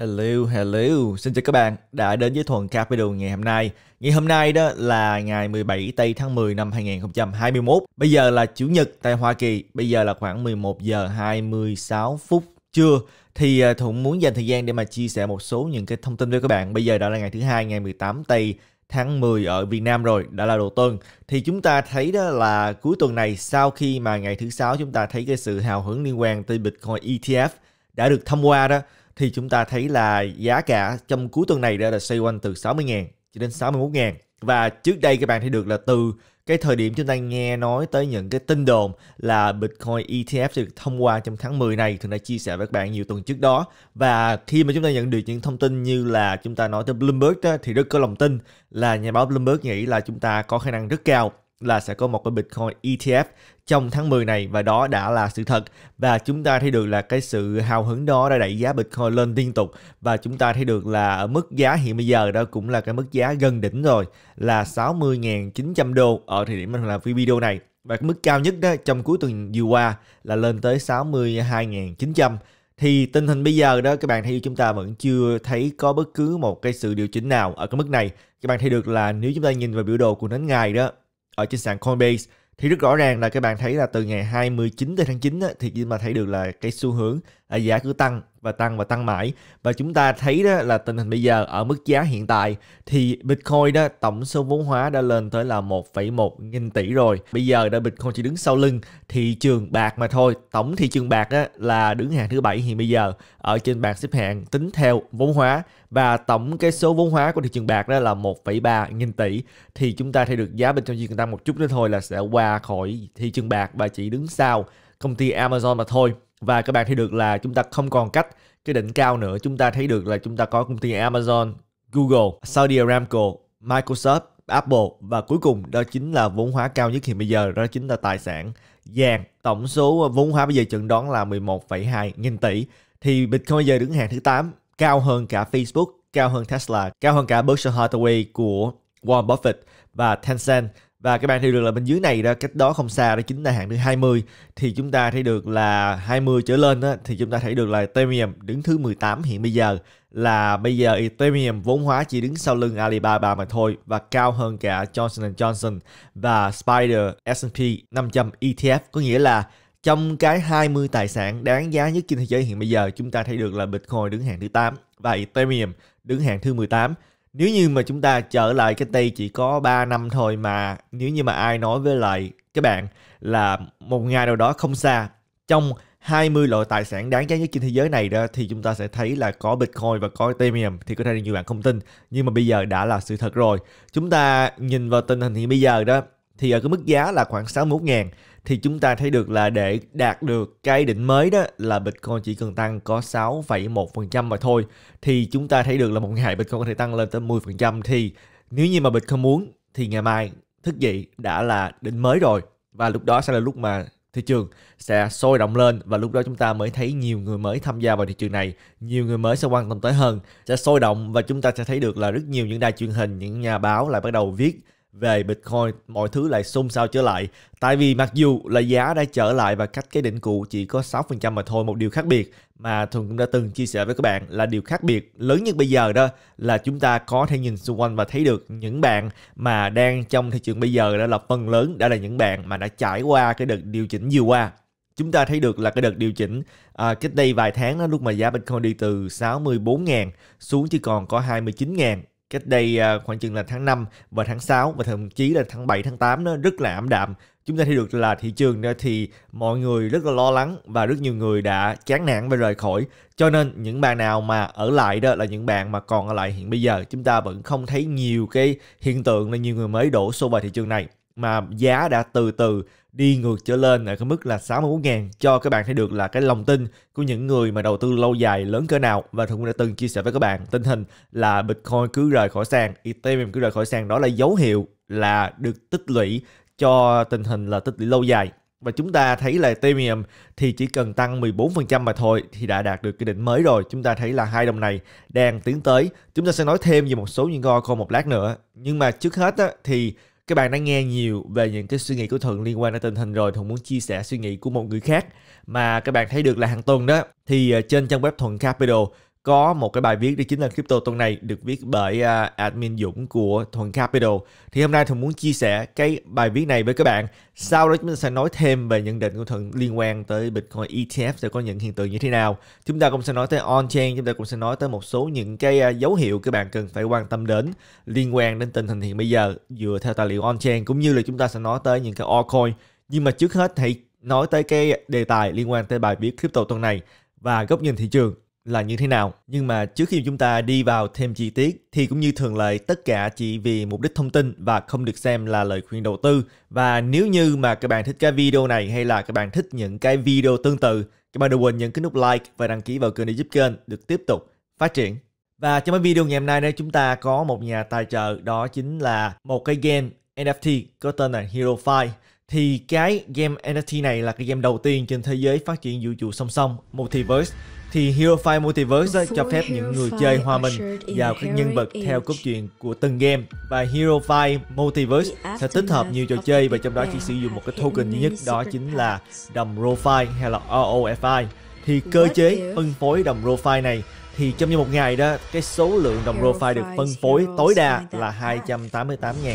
Hello, hello. Xin chào các bạn đã đến với Thuần Capital ngày hôm nay. Ngày hôm nay đó là ngày 17 tây tháng 10 năm 2021. Bây giờ là Chủ nhật tại Hoa Kỳ. Bây giờ là khoảng 11 giờ 26 phút trưa thì à, Thuận muốn dành thời gian để mà chia sẻ một số những cái thông tin với các bạn. Bây giờ đã là ngày thứ hai ngày 18 tây tháng 10 ở Việt Nam rồi, đã là đầu tuần. Thì chúng ta thấy đó là cuối tuần này sau khi mà ngày thứ sáu chúng ta thấy cái sự hào hứng liên quan tới Bitcoin ETF đã được thông qua đó thì chúng ta thấy là giá cả trong cuối tuần này đã là xoay quanh từ 60.000 cho đến 61.000 và trước đây các bạn thấy được là từ cái thời điểm chúng ta nghe nói tới những cái tin đồn là Bitcoin ETF sẽ được thông qua trong tháng 10 này thì đã chia sẻ với các bạn nhiều tuần trước đó và khi mà chúng ta nhận được những thông tin như là chúng ta nói tới Bloomberg đó, thì rất có lòng tin là nhà báo Bloomberg nghĩ là chúng ta có khả năng rất cao là sẽ có một cái Bitcoin ETF trong tháng 10 này và đó đã là sự thật và chúng ta thấy được là cái sự hào hứng đó đã đẩy giá Bitcoin lên liên tục và chúng ta thấy được là ở mức giá hiện bây giờ đó cũng là cái mức giá gần đỉnh rồi là 60.900 đô ở thời điểm mình làm video này và cái mức cao nhất đó trong cuối tuần vừa qua là lên tới 62.900 thì tình hình bây giờ đó các bạn thấy chúng ta vẫn chưa thấy có bất cứ một cái sự điều chỉnh nào ở cái mức này các bạn thấy được là nếu chúng ta nhìn vào biểu đồ của nến ngày đó ở trên sàn Coinbase thì rất rõ ràng là các bạn thấy là từ ngày 29 tới tháng 9 thì thì mà thấy được là cái xu hướng là giá cứ tăng và tăng và tăng mãi và chúng ta thấy đó là tình hình bây giờ ở mức giá hiện tại thì Bitcoin đó tổng số vốn hóa đã lên tới là 1,1 nghìn tỷ rồi bây giờ đã Bitcoin chỉ đứng sau lưng thị trường bạc mà thôi tổng thị trường bạc đó là đứng hàng thứ bảy hiện bây giờ ở trên bảng xếp hạng tính theo vốn hóa và tổng cái số vốn hóa của thị trường bạc đó là 1,3 nghìn tỷ thì chúng ta thấy được giá Bitcoin chỉ cần tăng một chút nữa thôi là sẽ qua khỏi thị trường bạc và chỉ đứng sau công ty Amazon mà thôi và các bạn thấy được là chúng ta không còn cách cái đỉnh cao nữa chúng ta thấy được là chúng ta có công ty Amazon, Google, Saudi Aramco, Microsoft, Apple và cuối cùng đó chính là vốn hóa cao nhất hiện bây giờ đó chính là tài sản vàng tổng số vốn hóa bây giờ chừng đoán là 11,2 nghìn tỷ thì Bitcoin bây giờ đứng hàng thứ 8 cao hơn cả Facebook cao hơn Tesla cao hơn cả Berkshire Hathaway của Warren Buffett và Tencent và các bạn thấy được là bên dưới này đó, cách đó không xa đó chính là hạng thứ 20 thì chúng ta thấy được là 20 trở lên đó, thì chúng ta thấy được là Ethereum đứng thứ 18 hiện bây giờ là bây giờ Ethereum vốn hóa chỉ đứng sau lưng Alibaba mà thôi và cao hơn cả Johnson Johnson và Spider S&P 500 ETF có nghĩa là trong cái 20 tài sản đáng giá nhất trên thế giới hiện bây giờ chúng ta thấy được là Bitcoin đứng hạng thứ 8 và Ethereum đứng hạng thứ 18 nếu như mà chúng ta trở lại cái đây chỉ có 3 năm thôi mà nếu như mà ai nói với lại các bạn là một ngày nào đó không xa trong 20 loại tài sản đáng giá nhất trên thế giới này đó thì chúng ta sẽ thấy là có Bitcoin và có Ethereum thì có thể là nhiều bạn không tin nhưng mà bây giờ đã là sự thật rồi. Chúng ta nhìn vào tình hình hiện bây giờ đó thì ở cái mức giá là khoảng 61 ngàn thì chúng ta thấy được là để đạt được cái đỉnh mới đó là Bitcoin chỉ cần tăng có 6,1% mà thôi thì chúng ta thấy được là một ngày Bitcoin có thể tăng lên tới 10% thì nếu như mà Bitcoin muốn thì ngày mai thức dậy đã là đỉnh mới rồi và lúc đó sẽ là lúc mà thị trường sẽ sôi động lên và lúc đó chúng ta mới thấy nhiều người mới tham gia vào thị trường này, nhiều người mới sẽ quan tâm tới hơn, sẽ sôi động và chúng ta sẽ thấy được là rất nhiều những đài truyền hình, những nhà báo lại bắt đầu viết về Bitcoin, mọi thứ lại xôn xao trở lại. Tại vì mặc dù là giá đã trở lại và cách cái đỉnh cũ chỉ có 6% mà thôi, một điều khác biệt mà Thuần cũng đã từng chia sẻ với các bạn là điều khác biệt lớn nhất bây giờ đó là chúng ta có thể nhìn xung quanh và thấy được những bạn mà đang trong thị trường bây giờ đó là phần lớn đã là những bạn mà đã trải qua cái đợt điều chỉnh vừa qua chúng ta thấy được là cái đợt điều chỉnh à, cách đây vài tháng đó, lúc mà giá Bitcoin đi từ 64.000 xuống chỉ còn có 29.000 cách đây à, khoảng chừng là tháng 5 và tháng 6 và thậm chí là tháng 7 tháng 8 nó rất là ảm đạm. Chúng ta thấy được là thị trường thì mọi người rất là lo lắng và rất nhiều người đã chán nản và rời khỏi. Cho nên những bạn nào mà ở lại đó là những bạn mà còn ở lại hiện bây giờ chúng ta vẫn không thấy nhiều cái hiện tượng là nhiều người mới đổ xô vào thị trường này mà giá đã từ từ đi ngược trở lên ở cái mức là 64 ngàn cho các bạn thấy được là cái lòng tin của những người mà đầu tư lâu dài lớn cỡ nào và thường đã từng chia sẻ với các bạn tình hình là Bitcoin cứ rời khỏi sàn, Ethereum cứ rời khỏi sàn đó là dấu hiệu là được tích lũy cho tình hình là tích lũy lâu dài và chúng ta thấy là Ethereum thì chỉ cần tăng 14% mà thôi thì đã đạt được cái đỉnh mới rồi. Chúng ta thấy là hai đồng này đang tiến tới. Chúng ta sẽ nói thêm về một số những go con một lát nữa. Nhưng mà trước hết á, thì các bạn đã nghe nhiều về những cái suy nghĩ của thuận liên quan đến tình hình rồi thuận muốn chia sẻ suy nghĩ của một người khác mà các bạn thấy được là hàng tuần đó thì ờ, trên trang web thuận capital có một cái bài viết đi chính là crypto tuần này được viết bởi uh, admin Dũng của Thuận Capital. Thì hôm nay Thuận muốn chia sẻ cái bài viết này với các bạn. Sau đó chúng ta sẽ nói thêm về nhận định của Thuận liên quan tới Bitcoin ETF sẽ có những hiện tượng như thế nào. Chúng ta cũng sẽ nói tới on-chain, chúng ta cũng sẽ nói tới một số những cái uh, dấu hiệu các bạn cần phải quan tâm đến liên quan đến tình hình hiện bây giờ dựa theo tài liệu on-chain cũng như là chúng ta sẽ nói tới những cái altcoin. Nhưng mà trước hết hãy nói tới cái đề tài liên quan tới bài viết crypto tuần này và góc nhìn thị trường là như thế nào. Nhưng mà trước khi chúng ta đi vào thêm chi tiết thì cũng như thường lệ tất cả chỉ vì mục đích thông tin và không được xem là lời khuyên đầu tư. Và nếu như mà các bạn thích cái video này hay là các bạn thích những cái video tương tự, các bạn đừng quên nhấn cái nút like và đăng ký vào kênh để giúp kênh được tiếp tục phát triển. Và trong cái video ngày hôm nay đây chúng ta có một nhà tài trợ đó chính là một cái game NFT có tên là Hero 5 thì cái game NFT này là cái game đầu tiên trên thế giới phát triển vũ trụ song song Multiverse thì Hero 5 Multiverse cho phép những người chơi hòa mình vào các nhân vật theo cốt truyện của từng game và Hero 5 Multiverse sẽ tích hợp nhiều trò chơi và trong đó chỉ sử dụng một cái token duy nhất đó chính là đồng RoFi hay là ROFI thì cơ chế phân phối đồng RoFi này thì trong một ngày đó cái số lượng đồng RoFi được phân phối tối đa là 288.000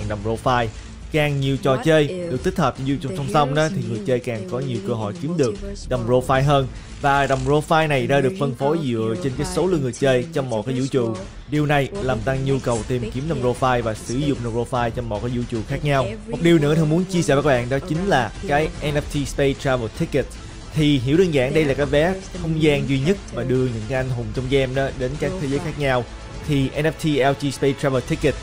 đồng RoFi càng nhiều trò chơi được tích hợp trên trong song song đó thì người chơi càng có nhiều cơ hội kiếm được đồng profile hơn và đồng profile này ra được phân phối dựa trên cái số lượng người chơi trong một cái vũ trụ. Điều này làm tăng nhu cầu tìm kiếm đồng profile và sử dụng đồng profile trong một cái vũ trụ khác nhau. Một điều nữa thường muốn chia sẻ với các bạn đó chính là cái NFT Space Travel Ticket thì hiểu đơn giản đây là cái vé không gian duy nhất mà đưa những cái anh hùng trong game đó đến các thế giới khác nhau thì NFT LG Space Travel Ticket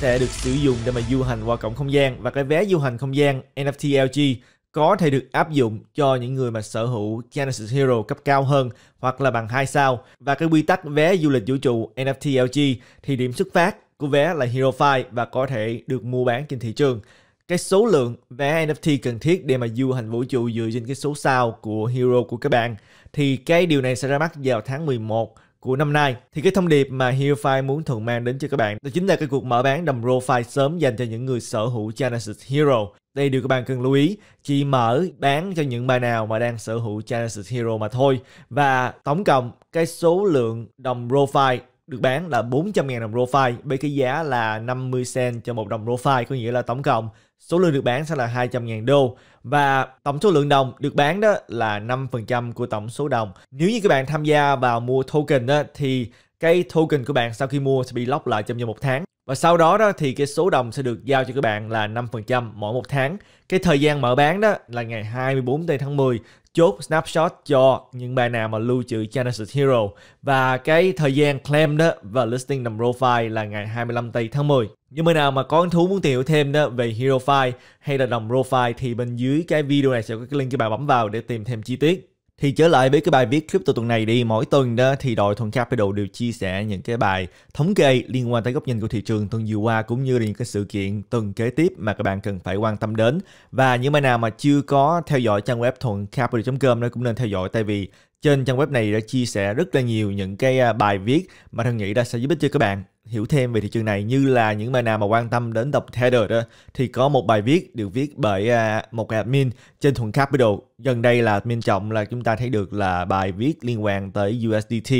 sẽ được sử dụng để mà du hành qua cổng không gian và cái vé du hành không gian NFT LG có thể được áp dụng cho những người mà sở hữu Genesis Hero cấp cao hơn hoặc là bằng 2 sao. Và cái quy tắc vé du lịch vũ trụ NFT LG thì điểm xuất phát của vé là Hero 5 và có thể được mua bán trên thị trường. Cái số lượng vé NFT cần thiết để mà du hành vũ trụ dựa trên cái số sao của Hero của các bạn thì cái điều này sẽ ra mắt vào tháng 11 của năm nay thì cái thông điệp mà HeroFi muốn thường mang đến cho các bạn đó chính là cái cuộc mở bán đầm profile sớm dành cho những người sở hữu Genesis Hero. Đây điều các bạn cần lưu ý, chỉ mở bán cho những bài nào mà đang sở hữu Genesis Hero mà thôi. Và tổng cộng cái số lượng đồng profile được bán là 400.000 đồng profile với cái giá là 50 cent cho một đồng profile có nghĩa là tổng cộng số lượng được bán sẽ là 200.000 đô và tổng số lượng đồng được bán đó là 5% của tổng số đồng. Nếu như các bạn tham gia vào mua token đó, thì cái token của bạn sau khi mua sẽ bị lock lại trong vòng một tháng và sau đó đó thì cái số đồng sẽ được giao cho các bạn là 5% mỗi một tháng. Cái thời gian mở bán đó là ngày 24 tây tháng 10 chốt snapshot cho những bài nào mà lưu trữ Genesis Hero và cái thời gian claim đó và listing nằm row là ngày 25 tây tháng 10. Những bên nào mà có hứng thú muốn tìm hiểu thêm đó về Hero File hay là đồng Row thì bên dưới cái video này sẽ có cái link cho bạn bấm vào để tìm thêm chi tiết. Thì trở lại với cái bài viết crypto tuần này đi, mỗi tuần đó thì đội Thuận Capital đều chia sẻ những cái bài thống kê liên quan tới góc nhìn của thị trường tuần vừa qua cũng như là những cái sự kiện tuần kế tiếp mà các bạn cần phải quan tâm đến. Và những bạn nào mà chưa có theo dõi trang web thuầncapital.com nó cũng nên theo dõi tại vì trên trang web này đã chia sẻ rất là nhiều những cái à, bài viết mà thân nghĩ đã sẽ giúp ích cho các bạn hiểu thêm về thị trường này như là những bạn nào mà quan tâm đến tập tether đó thì có một bài viết được viết bởi à, một admin trên Thuận Capital gần đây là admin trọng là chúng ta thấy được là bài viết liên quan tới USDT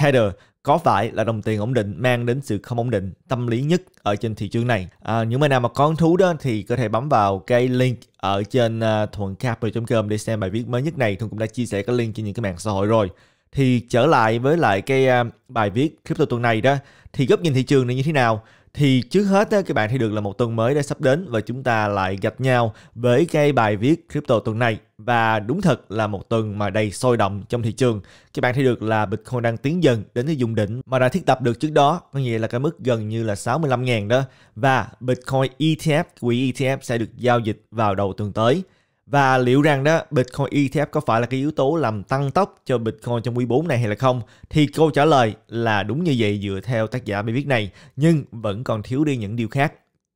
Tether có phải là đồng tiền ổn định mang đến sự không ổn định tâm lý nhất ở trên thị trường này. À, những bạn nào mà có thú đó thì có thể bấm vào cái link ở trên uh, à, capital com để xem bài viết mới nhất này. Thuận cũng đã chia sẻ cái link trên những cái mạng xã hội rồi. Thì trở lại với lại cái uh, bài viết crypto tuần này đó thì góc nhìn thị trường này như thế nào? thì trước hết các bạn thấy được là một tuần mới đã sắp đến và chúng ta lại gặp nhau với cái bài viết crypto tuần này và đúng thật là một tuần mà đầy sôi động trong thị trường. Các bạn thấy được là Bitcoin đang tiến dần đến cái vùng đỉnh mà đã thiết lập được trước đó, có nghĩa là cái mức gần như là 65.000 đó. Và Bitcoin ETF, quỹ ETF sẽ được giao dịch vào đầu tuần tới. Và liệu rằng đó Bitcoin ETF có phải là cái yếu tố làm tăng tốc cho Bitcoin trong quý 4 này hay là không? Thì câu trả lời là đúng như vậy dựa theo tác giả bài viết này, nhưng vẫn còn thiếu đi những điều khác.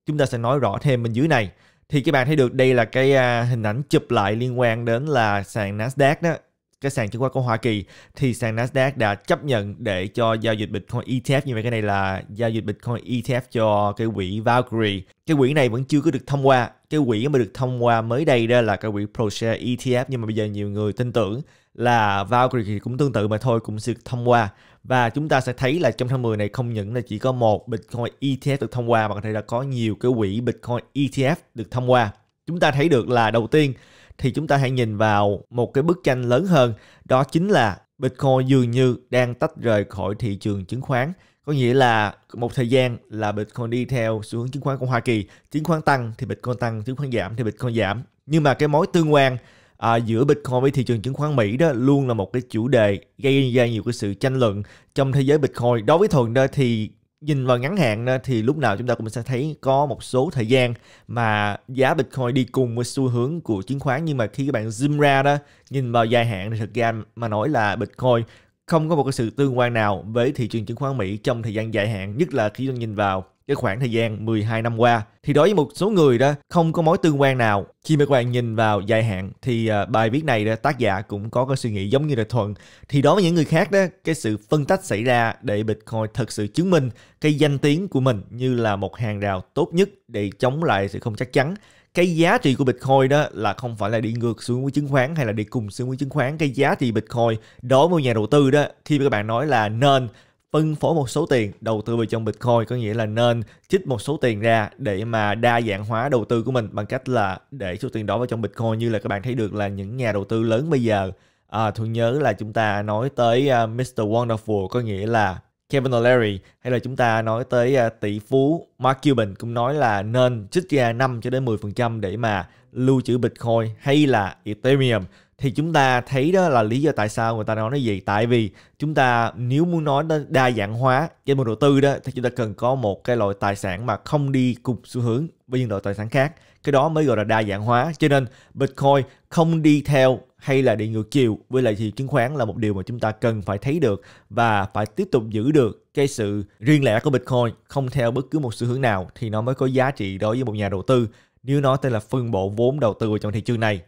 Chúng ta sẽ nói rõ thêm bên dưới này. Thì các bạn thấy được đây là cái à, hình ảnh chụp lại liên quan đến là sàn Nasdaq đó cái sàn chứng khoán của Hoa Kỳ thì sàn Nasdaq đã chấp nhận để cho giao dịch Bitcoin ETF như vậy cái này là giao dịch Bitcoin ETF cho cái quỹ Valkyrie cái quỹ này vẫn chưa có được thông qua cái quỹ mà được thông qua mới đây đó là cái quỹ ProShare ETF nhưng mà bây giờ nhiều người tin tưởng là Valkyrie cũng tương tự mà thôi cũng sẽ được thông qua và chúng ta sẽ thấy là trong tháng 10 này không những là chỉ có một Bitcoin ETF được thông qua mà có thể là có nhiều cái quỹ Bitcoin ETF được thông qua chúng ta thấy được là đầu tiên thì chúng ta hãy nhìn vào một cái bức tranh lớn hơn, đó chính là Bitcoin dường như đang tách rời khỏi thị trường chứng khoán. Có nghĩa là một thời gian là Bitcoin đi theo xu hướng chứng khoán của Hoa Kỳ, chứng khoán tăng thì Bitcoin tăng, chứng khoán giảm thì Bitcoin giảm. Nhưng mà cái mối tương quan à, giữa Bitcoin với thị trường chứng khoán Mỹ đó luôn là một cái chủ đề gây ra nhiều cái sự tranh luận trong thế giới Bitcoin. Đối với Thuận đó thì nhìn vào ngắn hạn thì lúc nào chúng ta cũng sẽ thấy có một số thời gian mà giá Bitcoin đi cùng với xu hướng của chứng khoán nhưng mà khi các bạn zoom ra đó nhìn vào dài hạn thì thực ra mà nói là Bitcoin không có một cái sự tương quan nào với thị trường chứng khoán Mỹ trong thời gian dài hạn nhất là khi nhìn vào cái khoảng thời gian 12 năm qua thì đối với một số người đó không có mối tương quan nào khi mà các bạn nhìn vào dài hạn thì ờ, bài viết này đó, tác giả cũng có cái suy nghĩ giống như là thuận thì đối với những người khác đó cái sự phân tách xảy ra để bitcoin thật sự chứng minh cái danh tiếng của mình như là một hàng rào tốt nhất để chống lại sự không chắc chắn cái giá trị của Bitcoin đó là không phải là đi ngược xuống với chứng khoán hay là đi cùng xuống với chứng khoán cái giá trị Bitcoin đối với nhà đầu tư đó khi các bạn nói là nên phân phối một số tiền đầu tư vào trong Bitcoin có nghĩa là nên chích một số tiền ra để mà đa dạng hóa đầu tư của mình bằng cách là để số tiền đó vào trong Bitcoin như là các bạn thấy được là những nhà đầu tư lớn bây giờ à, thường nhớ là chúng ta nói tới uh, à, Mr. Wonderful có nghĩa là Kevin O'Leary hay là chúng ta nói tới à, tỷ phú Mark Cuban cũng nói là nên trích ra 5 cho đến 10% để mà lưu trữ Bitcoin hay là Ethereum thì chúng ta thấy đó là lý do tại sao người ta nói nó gì tại vì chúng ta nếu muốn nói đa dạng hóa trên một đầu tư đó thì chúng ta cần có một cái loại tài sản mà không đi cùng xu hướng với những loại tài sản khác cái đó mới gọi là đa dạng hóa cho nên bitcoin không đi theo hay là đi ngược chiều với lại thị chứng khoán là một điều mà chúng ta cần phải thấy được và phải tiếp tục giữ được cái sự riêng lẻ của bitcoin không theo bất cứ một xu hướng nào thì nó mới có giá trị đối với một nhà đầu tư nếu nói tên là phân bổ vốn đầu tư trong thị trường này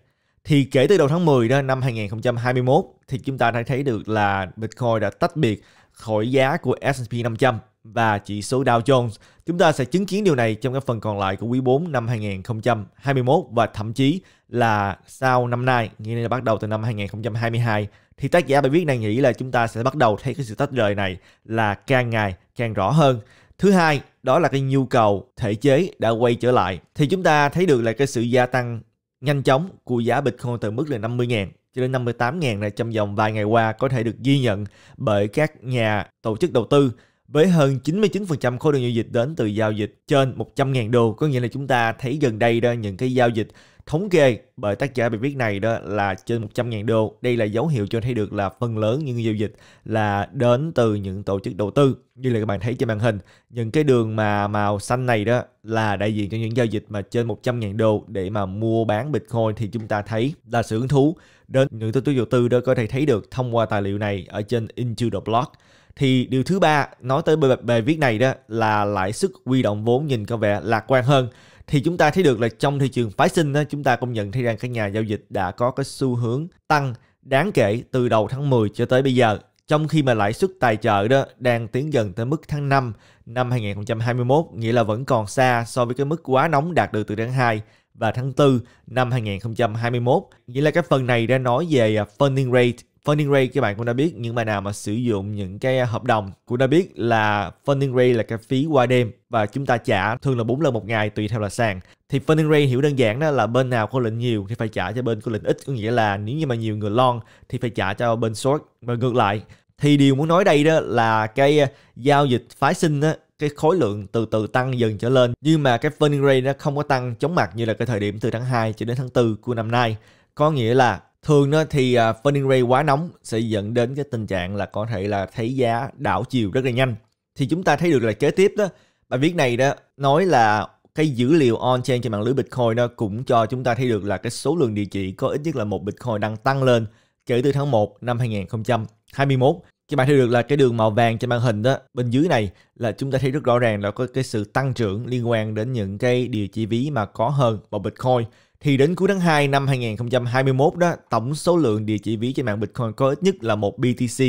thì kể từ đầu tháng 10 đó năm 2021 thì chúng ta đã thấy được là Bitcoin đã tách biệt khỏi giá của S&P 500 và chỉ số Dow Jones. Chúng ta sẽ chứng kiến điều này trong các phần còn lại của quý 4 năm 2021 và thậm chí là sau năm nay, nghĩa là bắt đầu từ năm 2022 thì tác giả bài viết này nghĩ là chúng ta sẽ bắt đầu thấy cái sự tách rời này là càng ngày càng rõ hơn. Thứ hai, đó là cái nhu cầu thể chế đã quay trở lại. Thì chúng ta thấy được là cái sự gia tăng nhanh chóng của giá Bitcoin từ mức là 50.000 cho đến 58.000 này trong vòng vài ngày qua có thể được ghi nhận bởi các nhà tổ chức đầu tư với hơn 99% khối lượng giao dịch đến từ giao dịch trên 100.000 đô. Có nghĩa là chúng ta thấy gần đây đó những cái giao dịch thống kê bởi tác giả bài viết này đó là trên 100.000 đô. Đây là dấu hiệu cho thấy được là phần lớn những giao dịch là đến từ những tổ chức đầu tư. Như là các bạn thấy trên màn hình, những cái đường mà màu xanh này đó là đại diện cho những giao dịch mà trên 100.000 đô để mà mua bán Bitcoin thì chúng ta thấy là sự hứng thú đến những tổ chức đầu tư đó có thể thấy được thông qua tài liệu này ở trên Into the Block thì điều thứ ba nói tới bài, bài viết này đó là lãi suất huy động vốn nhìn có vẻ lạc quan hơn thì chúng ta thấy được là trong thị trường phái sinh đó, chúng ta cũng nhận thấy rằng các nhà giao dịch đã có cái xu hướng tăng đáng kể từ đầu tháng 10 cho tới bây giờ trong khi mà lãi suất tài trợ đó đang tiến dần tới mức tháng 5 năm 2021, nghĩa là vẫn còn xa so với cái mức quá nóng đạt được từ tháng 2 và tháng 4 năm 2021. Nghĩa là cái phần này đã nói về funding rate funding rate các bạn cũng đã biết những bạn nào mà sử dụng những cái hợp đồng cũng đã biết là funding rate là cái phí qua đêm và chúng ta trả thường là 4 lần một ngày tùy theo là sàn thì funding rate hiểu đơn giản đó là bên nào có lệnh nhiều thì phải trả cho bên có lệnh ít có nghĩa là nếu như mà nhiều người long thì phải trả cho bên short và ngược lại thì điều muốn nói đây đó là cái giao dịch phái sinh á, cái khối lượng từ từ tăng dần trở lên nhưng mà cái funding rate nó không có tăng chóng mặt như là cái thời điểm từ tháng 2 cho đến tháng 4 của năm nay có nghĩa là thường đó thì uh, à, funding rate quá nóng sẽ dẫn đến cái tình trạng là có thể là thấy giá đảo chiều rất là nhanh thì chúng ta thấy được là kế tiếp đó bài viết này đó nói là cái dữ liệu on chain trên mạng lưới bitcoin đó cũng cho chúng ta thấy được là cái số lượng địa chỉ có ít nhất là một bitcoin đang tăng lên kể từ tháng 1 năm 2021 các bạn thấy được là cái đường màu vàng trên màn hình đó bên dưới này là chúng ta thấy rất rõ ràng là có cái sự tăng trưởng liên quan đến những cái địa chỉ ví mà có hơn một bitcoin thì đến cuối tháng 2 năm 2021 đó, tổng số lượng địa chỉ ví trên mạng Bitcoin có ít nhất là một BTC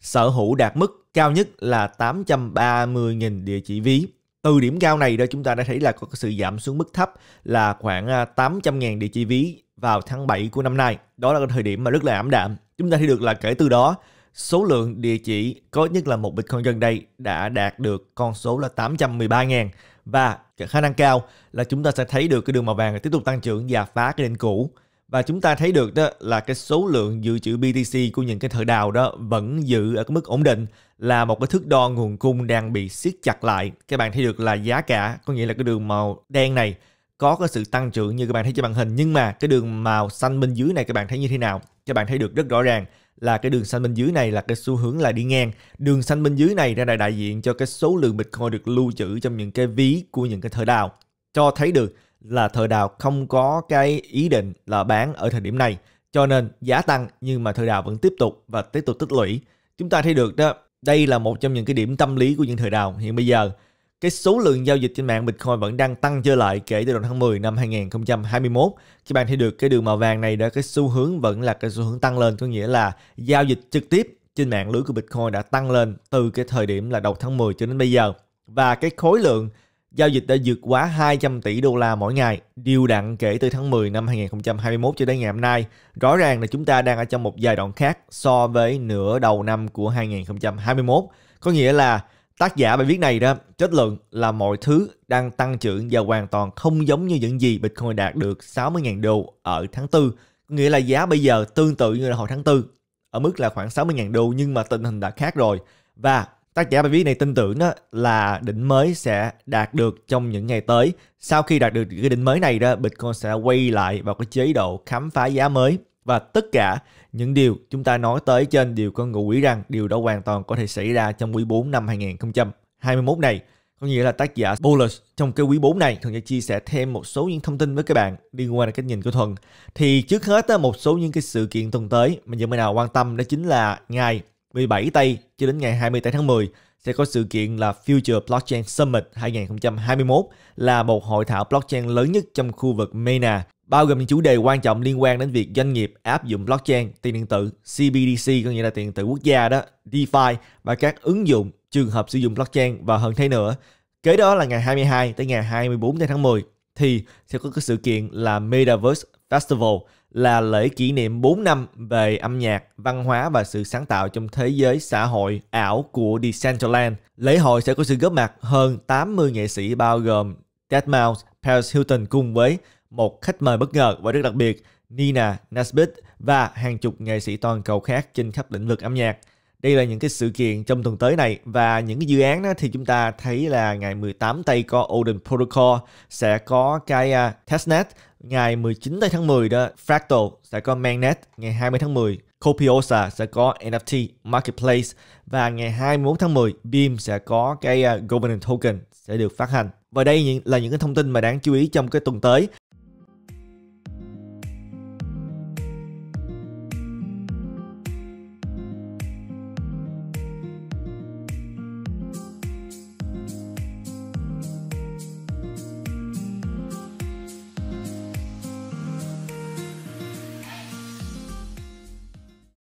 sở hữu đạt mức cao nhất là 830.000 địa chỉ ví. Từ điểm cao này đó chúng ta đã thấy là có sự giảm xuống mức thấp là khoảng 800.000 à, địa chỉ ví vào tháng 7 của năm nay. Đó là thời điểm mà rất là ảm đạm. Chúng ta thấy được là kể từ đó số lượng địa chỉ có ít nhất là một Bitcoin gần đây đã đạt được con số là 813.000 và khả năng cao là chúng ta sẽ thấy được cái đường màu vàng tiếp tục tăng trưởng và phá cái đỉnh cũ và chúng ta thấy được đó là cái số lượng dự trữ BTC của những cái thợ đào đó vẫn giữ ở cái mức ổn định là một cái thước đo nguồn cung đang bị siết chặt lại. Các bạn thấy được là giá cả, có nghĩa là cái đường màu đen này có cái sự tăng trưởng như các bạn thấy trên màn hình nhưng mà cái đường màu xanh bên dưới này các bạn thấy như thế nào? Các bạn thấy được rất rõ ràng là cái đường xanh bên dưới này là cái xu hướng là đi ngang đường xanh bên dưới này ra đại đại diện cho cái số lượng bitcoin được lưu trữ trong những cái ví của những cái thợ đào cho thấy được là thợ đào không có cái ý định là bán ở thời điểm này cho nên giá tăng nhưng mà thợ đào vẫn tiếp tục và tiếp tục tích lũy chúng ta thấy được đó đây là một trong những cái điểm tâm lý của những thợ đào hiện bây giờ cái số lượng giao dịch trên mạng Bitcoin vẫn đang tăng trở lại kể từ đầu tháng 10 năm 2021. Các bạn thấy được cái đường màu vàng này đã cái xu hướng vẫn là cái xu hướng tăng lên, có nghĩa là giao dịch trực tiếp trên mạng lưới của Bitcoin đã tăng lên từ cái thời điểm là đầu tháng 10 cho đến bây giờ. Và cái khối lượng giao dịch đã vượt quá 200 tỷ đô la mỗi ngày, điều đặn kể từ tháng 10 năm 2021 cho đến ngày hôm nay. Rõ ràng là chúng ta đang ở trong một giai đoạn khác so với nửa đầu năm của 2021. Có nghĩa là Tác giả bài viết này đó, kết luận là mọi thứ đang tăng trưởng và hoàn toàn không giống như những gì Bitcoin đạt được 60.000 đô ở tháng 4. Nghĩa là giá bây giờ tương tự như là hồi tháng 4, ở mức là khoảng 60.000 đô nhưng mà tình hình đã khác rồi. Và tác giả bài viết này tin tưởng đó là đỉnh mới sẽ đạt được trong những ngày tới. Sau khi đạt được cái đỉnh mới này đó, Bitcoin sẽ quay lại vào cái chế độ khám phá giá mới và tất cả những điều chúng ta nói tới trên đều có ngụ ý rằng điều đó hoàn toàn có thể xảy ra trong quý 4 năm 2021 này. Có nghĩa là tác giả Bullish trong cái quý 4 này Thuận sẽ chia sẻ thêm một số những thông tin với các bạn đi qua đến cách nhìn của Thuận. Thì trước hết một số những cái sự kiện tuần tới mà những người nào quan tâm đó chính là ngày 17 tây cho đến ngày 28 tháng 10 sẽ có sự kiện là Future Blockchain Summit 2021 là một hội thảo blockchain lớn nhất trong khu vực MENA bao gồm những chủ đề quan trọng liên quan đến việc doanh nghiệp áp dụng blockchain, tiền điện tử, CBDC có nghĩa là tiền điện tử quốc gia đó, DeFi và các ứng dụng trường hợp sử dụng blockchain và hơn thế nữa. Kế đó là ngày 22 tới ngày 24 tháng 10 thì sẽ có cái sự kiện là Metaverse Festival là lễ kỷ niệm 4 năm về âm nhạc, văn hóa và sự sáng tạo trong thế giới xã hội ảo của Decentraland. Lễ hội sẽ có sự góp mặt hơn 80 nghệ sĩ bao gồm Deadmau5, Paris Hilton cùng với một khách mời bất ngờ và rất đặc biệt Nina Nesbitt và hàng chục nghệ sĩ toàn cầu khác trên khắp lĩnh vực âm nhạc. Đây là những cái sự kiện trong tuần tới này và những cái dự án đó thì chúng ta thấy là ngày 18 tây có Odin Protocol sẽ có cái à, testnet ngày 19 tây tháng 10 đó Fractal sẽ có Magnet ngày 20 tháng 10 Copiosa sẽ có NFT Marketplace và ngày 21 tháng 10 Beam sẽ có cái à, Governance Token sẽ được phát hành. Và đây là những cái thông tin mà đáng chú ý trong cái tuần tới.